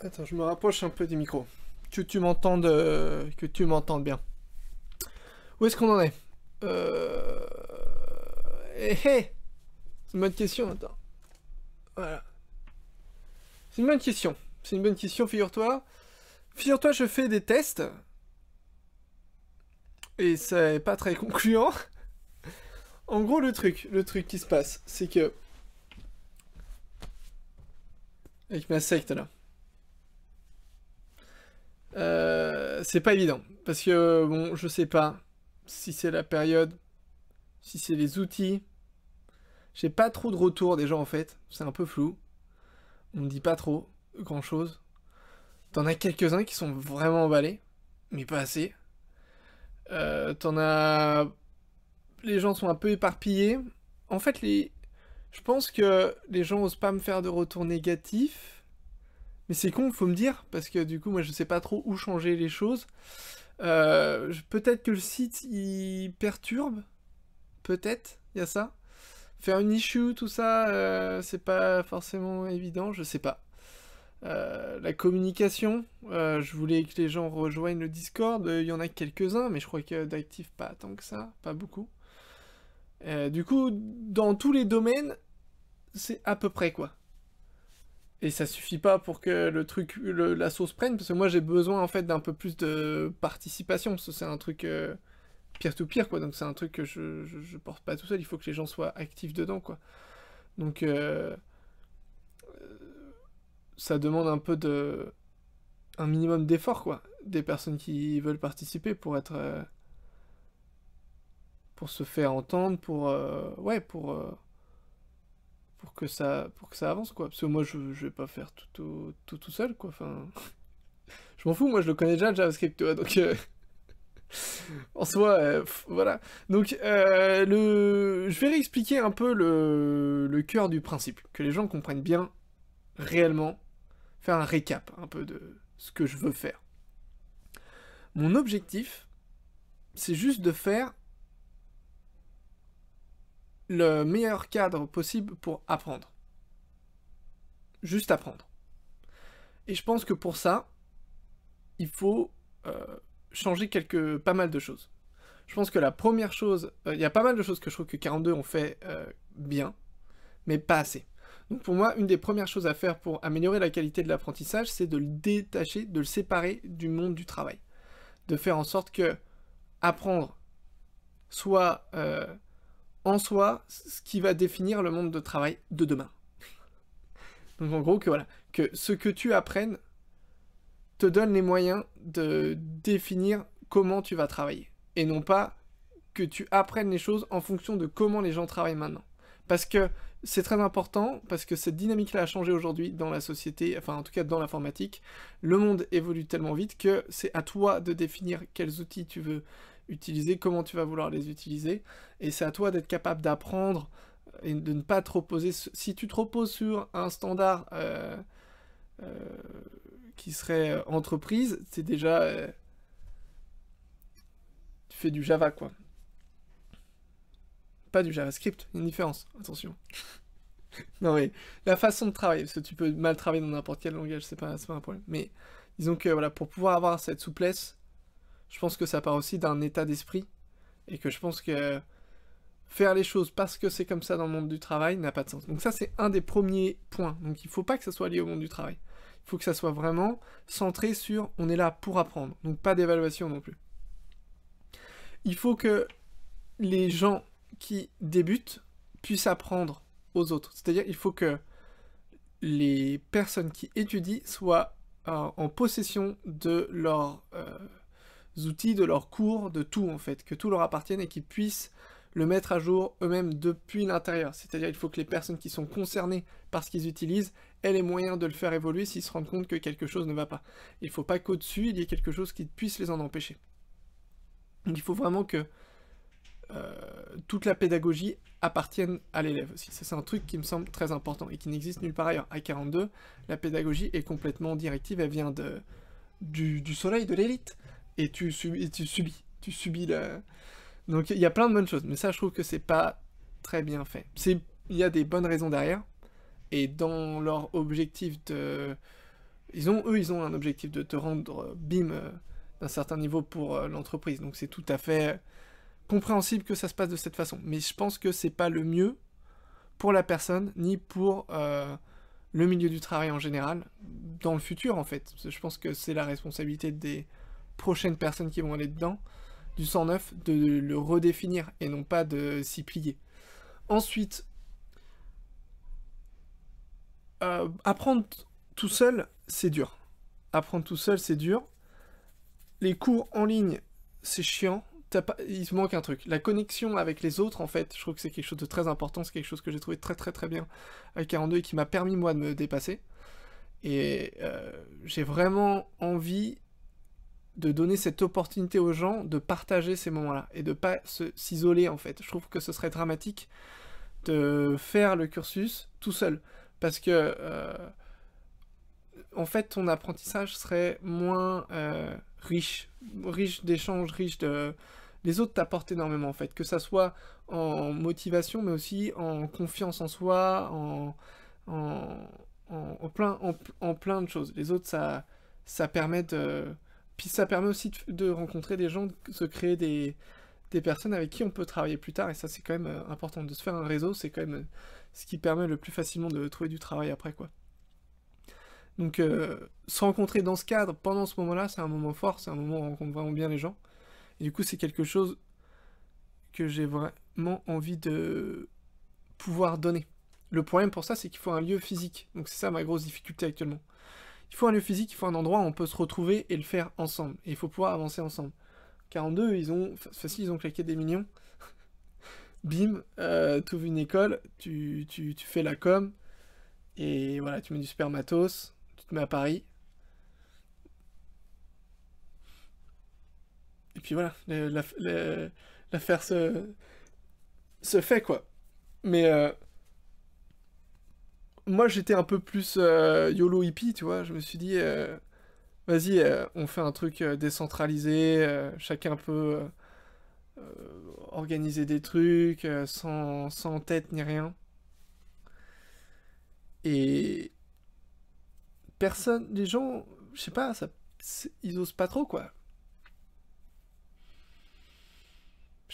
Attends, je me rapproche un peu du micro. Que tu m'entendes, euh, que tu m'entendes bien. Où est-ce qu'on en est Euh... Eh, eh c'est une bonne question, attends. Voilà. C'est une bonne question. C'est une bonne question, figure-toi. Figure-toi, je fais des tests. Et c'est pas très concluant. en gros, le truc, le truc qui se passe, c'est que... Avec ma secte, là. Euh, c'est pas évident. Parce que, bon, je sais pas si c'est la période, si c'est les outils. J'ai pas trop de des gens, en fait. C'est un peu flou. On me dit pas trop grand chose. T'en as quelques-uns qui sont vraiment emballés, mais pas assez. Euh, t'en as. Les gens sont un peu éparpillés. En fait, les. Je pense que les gens osent pas me faire de retour négatif mais c'est con, faut me dire, parce que du coup, moi, je sais pas trop où changer les choses. Euh, peut-être que le site, il perturbe. Peut-être, il y a ça. Faire une issue, tout ça, euh, c'est pas forcément évident, je sais pas. Euh, la communication, je voulais que les gens rejoignent le Discord, il y en a quelques-uns, mais je crois que d'actifs pas tant que ça, pas beaucoup. du coup, dans tous les domaines, c'est à peu près quoi. Et ça suffit pas pour que le truc, la sauce prenne, parce que moi j'ai besoin en fait d'un peu plus de participation, parce que c'est un truc euh, pire to pire quoi, donc c'est un truc que je, porte pas tout seul, il faut que les gens soient actifs dedans quoi. Donc euh, euh, ça demande un peu de. un minimum d'effort quoi, des personnes qui veulent participer pour être. pour se faire entendre, pour. ouais, pour pour que ça, pour que ça avance, quoi. Parce que moi, je, je vais pas faire tout tout, tout, seul, quoi. Enfin, je m'en fous, moi, je le connais déjà, le JavaScript, donc... Euh, en soi, euh, voilà. Donc, euh, le... je vais réexpliquer un peu le... le cœur du principe, que les gens comprennent bien, réellement, faire un récap, un peu, de ce que je veux faire. Mon objectif, c'est juste de faire le meilleur cadre possible pour apprendre. Juste apprendre. Et je pense que pour ça, il faut euh, changer quelques, pas mal de choses. Je pense que la première chose, euh, il y a pas mal de choses que je trouve que 42 ont fait euh, bien, mais pas assez. Donc pour moi, une des premières choses à faire pour améliorer la qualité de l'apprentissage, c'est de le détacher, de le séparer du monde du travail. De faire en sorte que apprendre soit en soi ce qui va définir le monde de travail de demain. Donc en gros que voilà, que ce que tu apprennes te donne les moyens de définir comment tu vas travailler et non pas que tu apprennes les choses en fonction de comment les gens travaillent maintenant. Parce que c'est très important, parce que cette dynamique-là a changé aujourd'hui dans la société, enfin en tout cas dans l'informatique. Le monde évolue tellement vite que c'est à toi de définir quels outils tu veux utiliser, comment tu vas vouloir les utiliser. Et c'est à toi d'être capable d'apprendre et de ne pas trop poser Si tu te reposes sur un standard euh, euh, qui serait euh, entreprise, c'est déjà... tu fais du Java, quoi. Pas du JavaScript, il une différence, attention. non mais, la façon de travailler, parce que tu peux mal travailler dans n'importe quel langage, c'est pas, pas un problème. Mais disons que voilà, pour pouvoir avoir cette souplesse, je pense que ça part aussi d'un état d'esprit et que je pense que faire les choses parce que c'est comme ça dans le monde du travail n'a pas de sens. Donc ça c'est un des premiers points. Donc il ne faut pas que ça soit lié au monde du travail. Il faut que ça soit vraiment centré sur on est là pour apprendre. Donc pas d'évaluation non plus. Il faut que les gens qui débutent puissent apprendre aux autres. C'est-à-dire il faut que les personnes qui étudient soient euh, en possession de leur euh, outils, de leur cours, de tout en fait, que tout leur appartienne et qu'ils puissent le mettre à jour eux-mêmes depuis l'intérieur. C'est-à-dire il faut que les personnes qui sont concernées par ce qu'ils utilisent aient les moyens de le faire évoluer s'ils se rendent compte que quelque chose ne va pas. Il ne faut pas qu'au-dessus, il y ait quelque chose qui puisse les en empêcher. il faut vraiment que euh, toute la pédagogie appartienne à l'élève aussi. c'est un truc qui me semble très important et qui n'existe nulle part ailleurs. À 42, la pédagogie est complètement directive, elle vient de, du soleil, de l'élite et tu, subis, tu subis, tu subis Donc il y a plein de bonnes choses, mais ça je trouve que c'est pas très bien fait. il y a des bonnes raisons derrière, et dans leur objectif de, ils ont eux ils ont un objectif de te rendre euh, bim euh, d'un certain niveau pour euh, l'entreprise, donc c'est tout à fait compréhensible que ça se passe de cette façon. Mais je pense que c'est pas le mieux pour la personne ni pour le milieu du travail en général dans le futur en fait. Je pense que c'est la responsabilité des prochaines personnes qui vont aller dedans, du 109, de le redéfinir et non pas de s'y plier. Ensuite, euh, apprendre tout seul, c'est dur. Apprendre tout seul, c'est dur. Les cours en ligne, c'est chiant. pas... Il te manque un truc. La connexion avec les autres, en fait, je trouve que c'est quelque chose de très important. C'est quelque chose que j'ai trouvé très très très bien à 42 et qui m'a permis moi de me dépasser. Et euh, j'ai vraiment envie de donner cette opportunité aux gens de partager ces moments-là et de pas s'isoler en fait. Je trouve que ce serait dramatique de faire le cursus tout seul parce que euh, en fait ton apprentissage serait moins euh, riche, riche d'échanges, riche de les autres t'apportent énormément en fait, que ça soit en motivation mais aussi en confiance en soi, en, en, en plein en, plein de choses. Les autres ça ça permet de puis ça permet aussi de, rencontrer des gens, de se créer des, personnes avec qui on peut travailler plus tard. Et ça, c'est quand même euh, important. De se faire un réseau, c'est quand même euh, ce qui permet le plus facilement de trouver du travail après, quoi. Donc, euh, se rencontrer dans ce cadre, pendant ce moment-là, c'est un moment fort, c'est un moment où on rencontre vraiment bien les gens. Et du coup, c'est quelque chose que j'ai vraiment envie de pouvoir donner. Le problème pour ça, c'est qu'il faut un lieu physique. Donc, c'est ça ma grosse difficulté actuellement. Il faut un lieu physique, il faut un endroit où on peut se retrouver et le faire ensemble. Et il faut pouvoir avancer ensemble. 42, ils ont, facile, ils ont claqué des millions. Bim, euh, tu ouvres une école, tu, fais la com, et voilà, tu mets du super matos, tu te mets à Paris. Et puis voilà, l'affaire se, se fait, quoi. Mais euh, moi j'étais un peu plus euh, YOLO hippie, tu vois. Je me suis dit, euh, vas-y, euh, on fait un truc décentralisé, chacun peut organiser des trucs sans, tête ni rien. Et personne, les gens, je sais pas, ils osent pas trop quoi.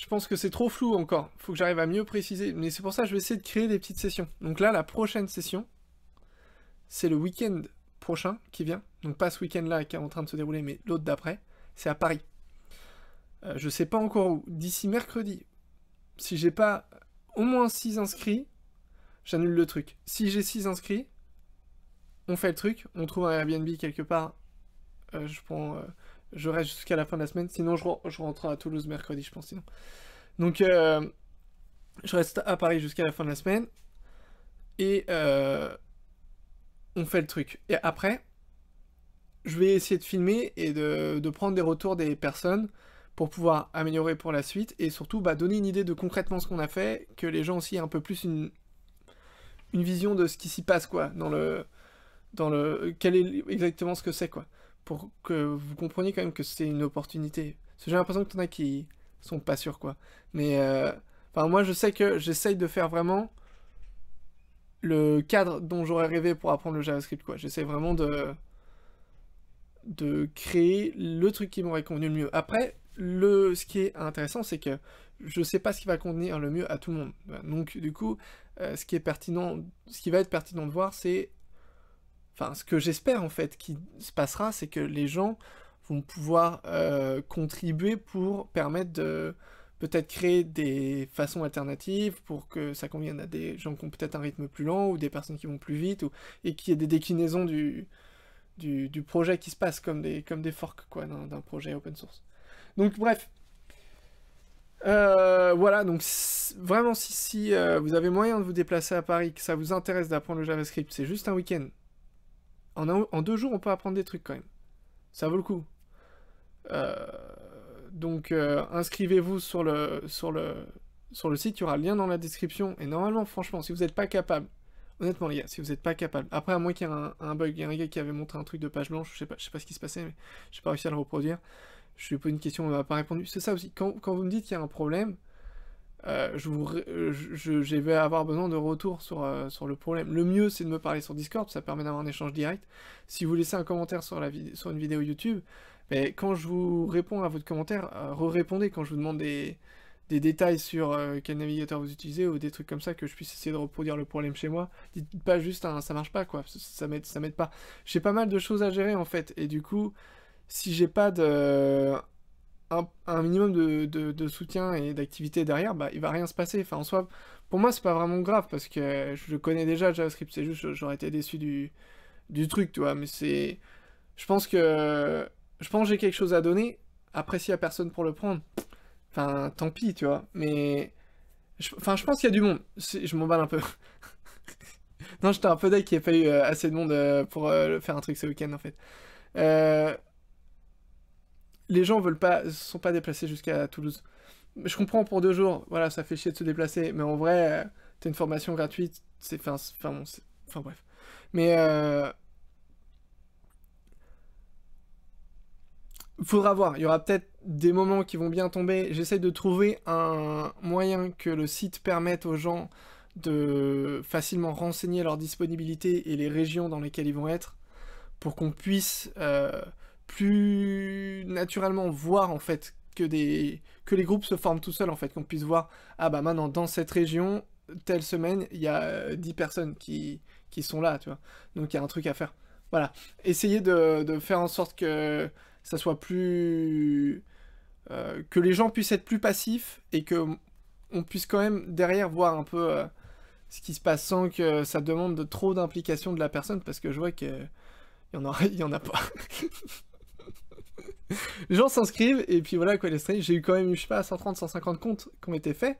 je pense que c'est trop flou encore. Faut que j'arrive à mieux préciser. Mais c'est pour ça que je vais essayer de créer des petites sessions. Donc là, la prochaine session, c'est le week-end prochain qui vient. Donc pas ce week-end-là qui est en train de se dérouler, mais l'autre d'après. C'est à Paris. Euh, je sais pas encore où. D'ici mercredi, si j'ai pas au moins 6 inscrits, j'annule le truc. Si j'ai 6 inscrits, on fait le truc. On trouve un Airbnb quelque part. Euh, je prends... Euh, je reste jusqu'à la fin de la semaine. Sinon, je, rentre à Toulouse mercredi, je pense. Sinon. Donc, euh, je reste à Paris jusqu'à la fin de la semaine. Et euh, on fait le truc. Et après, je vais essayer de filmer et de, prendre des retours des personnes pour pouvoir améliorer pour la suite. Et surtout, bah, donner une idée de concrètement ce qu'on a fait. Que les gens aussi aient un peu plus une, une vision de ce qui s'y passe, quoi. Dans le. Dans le. Quel est exactement ce que c'est, quoi pour que vous compreniez quand même que c'est une opportunité. Parce que j'ai l'impression que t'en as qui sont pas sûrs, quoi. Mais, euh, enfin, moi, je sais que j'essaye de faire vraiment le cadre dont j'aurais rêvé pour apprendre le JavaScript, quoi. J'essaie vraiment de de créer le truc qui m'aurait convenu le mieux. Après, le, ce qui est intéressant, c'est que je sais pas ce qui va convenir le mieux à tout le monde. Donc, du coup, euh, ce qui est pertinent, ce qui va être pertinent de voir, c'est enfin ce que j'espère en fait qui se passera, c'est que les gens vont pouvoir euh, contribuer pour permettre de peut-être créer des façons alternatives pour que ça convienne à des gens qui ont peut-être un rythme plus lent ou des personnes qui vont plus vite ou, et qu'il y ait des déclinaisons du, du, projet qui se passe comme des, comme des forks quoi d'un projet open source. Donc bref, euh, voilà, donc vraiment si, si euh, vous avez moyen de vous déplacer à Paris, que ça vous intéresse d'apprendre le JavaScript, c'est juste un week-end, en, deux jours, on peut apprendre des trucs quand même. Ça vaut le coup. Euh, donc, euh, inscrivez-vous sur le, sur, le, sur le site, il y aura le lien dans la description. Et normalement, franchement, si vous n'êtes pas capable, honnêtement, les gars, si vous n'êtes pas capable, après, à moins qu'il y ait un, bug, il y a un gars qui avait montré un truc de page blanche, je sais pas, je sais pas ce qui se passait, mais j'ai pas réussi à le reproduire. Je lui posé une question, on m'a pas répondu. C'est ça aussi. Quand, quand vous me dites qu'il y a un problème, euh, euh je, je, vais avoir besoin de retour sur, euh, sur le problème. Le mieux, c'est de me parler sur Discord, ça permet d'avoir un échange direct. Si vous laissez un commentaire sur, la sur une vidéo YouTube, mais ben, quand je vous réponds à votre commentaire, euh, re-répondez quand je vous demande des, des détails sur quel navigateur vous utilisez ou des trucs comme ça, que je puisse essayer de reproduire le problème chez moi. Dites pas juste ça marche pas, quoi, ça m'aide pas. J'ai pas mal de choses à gérer, en fait, et du coup, si j'ai pas de un, minimum de, soutien et d'activité derrière, bah, il va rien se passer. Enfin, en soi, pour moi, c'est pas vraiment grave parce que je connais déjà JavaScript. C'est juste, j'aurais été déçu du, du truc, tu vois. Mais c'est. Je pense que. Je pense j'ai quelque chose à donner. Après, s'il y a personne pour le prendre, enfin, tant pis, tu vois. Mais. Je... Enfin, je pense qu'il y a du monde. Je m'emballe un peu. non, j'étais un peu deck qu'il n'y ait pas eu assez de monde euh, pour euh, faire un truc ce week-end, en fait. Euh, les gens veulent pas, sont pas déplacés jusqu'à Toulouse. Je comprends pour deux jours, voilà, ça fait chier de se déplacer, mais en vrai, euh, as une formation gratuite, c'est, enfin, enfin bref. Mais euh, faudra voir. Il y aura peut-être des moments qui vont bien tomber. J'essaie de trouver un moyen que le site permette aux gens de facilement renseigner leur disponibilité et les régions dans lesquelles ils vont être pour qu'on puisse euh, plus naturellement voir en fait que des que les groupes se forment tout seuls en fait, qu'on puisse voir ah bah maintenant dans cette région telle semaine il y a 10 euh, personnes qui qui sont là, tu vois. Donc il y a un truc à faire. Voilà, essayer de, faire en sorte que ça soit plus euh, que les gens puissent être plus passifs et que on puisse quand même derrière voir un peu euh, ce qui se passe sans que ça demande de, trop d'implication de la personne parce que je vois que il y en a il y en a pas les gens s'inscrivent et puis voilà quoi les streams. J'ai eu quand même, je sais pas, 130, 150 comptes qui ont été faits.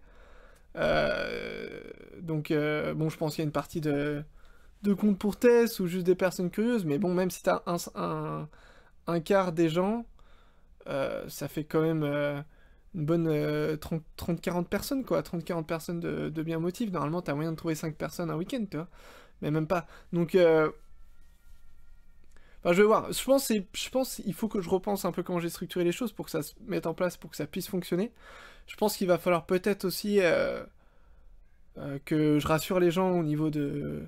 Euh, donc euh, bon, je pense qu'il y a une partie de, comptes pour test ou juste des personnes curieuses. Mais bon, même si t'as un, un, quart des gens, euh, ça fait quand même une bonne 30-40 personnes quoi. 30-40 personnes de, de bien motifs. Normalement, t'as moyen de trouver 5 personnes un week-end, tu Mais même pas. Donc je vais voir. Je pense, je qu'il faut que je repense un peu comment j'ai structuré les choses pour que ça se mette en place, pour que ça puisse fonctionner. Je pense qu'il va falloir peut-être aussi euh, euh, que je rassure les gens au niveau de,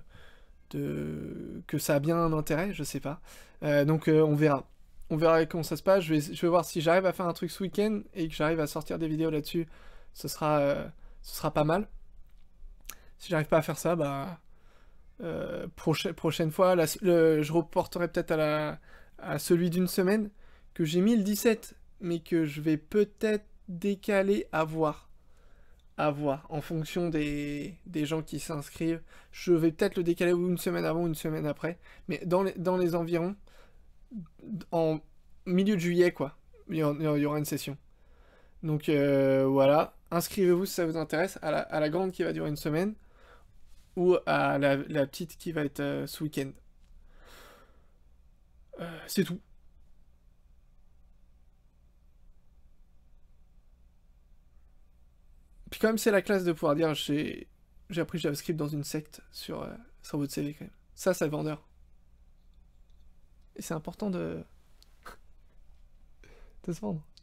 que ça a bien un intérêt. Je sais pas. Euh, donc on verra. On verra comment ça se passe. Je vais, voir si j'arrive à faire un truc ce week-end et que j'arrive à sortir des vidéos là-dessus. ce sera pas mal. Si j'arrive pas à faire ça, bah euh, prochaine, fois, je reporterai peut-être à, à celui d'une semaine que j'ai mis le 17, mais que je vais peut-être décaler à voir. À voir, en fonction des, gens qui s'inscrivent. Je vais peut-être le décaler une semaine avant, une semaine après, mais dans les, dans les environs, en milieu de juillet, quoi, il y, aura une session. Donc euh, voilà, inscrivez-vous si ça vous intéresse à la, à la grande qui va durer une semaine ou à la, petite qui va être euh, ce week-end. Euh, c'est tout. Puis quand même c'est la classe de pouvoir dire j'ai appris JavaScript dans une secte sur, euh, sur votre CV quand même. Ça, ça vendeur. Et c'est important de... de se vendre.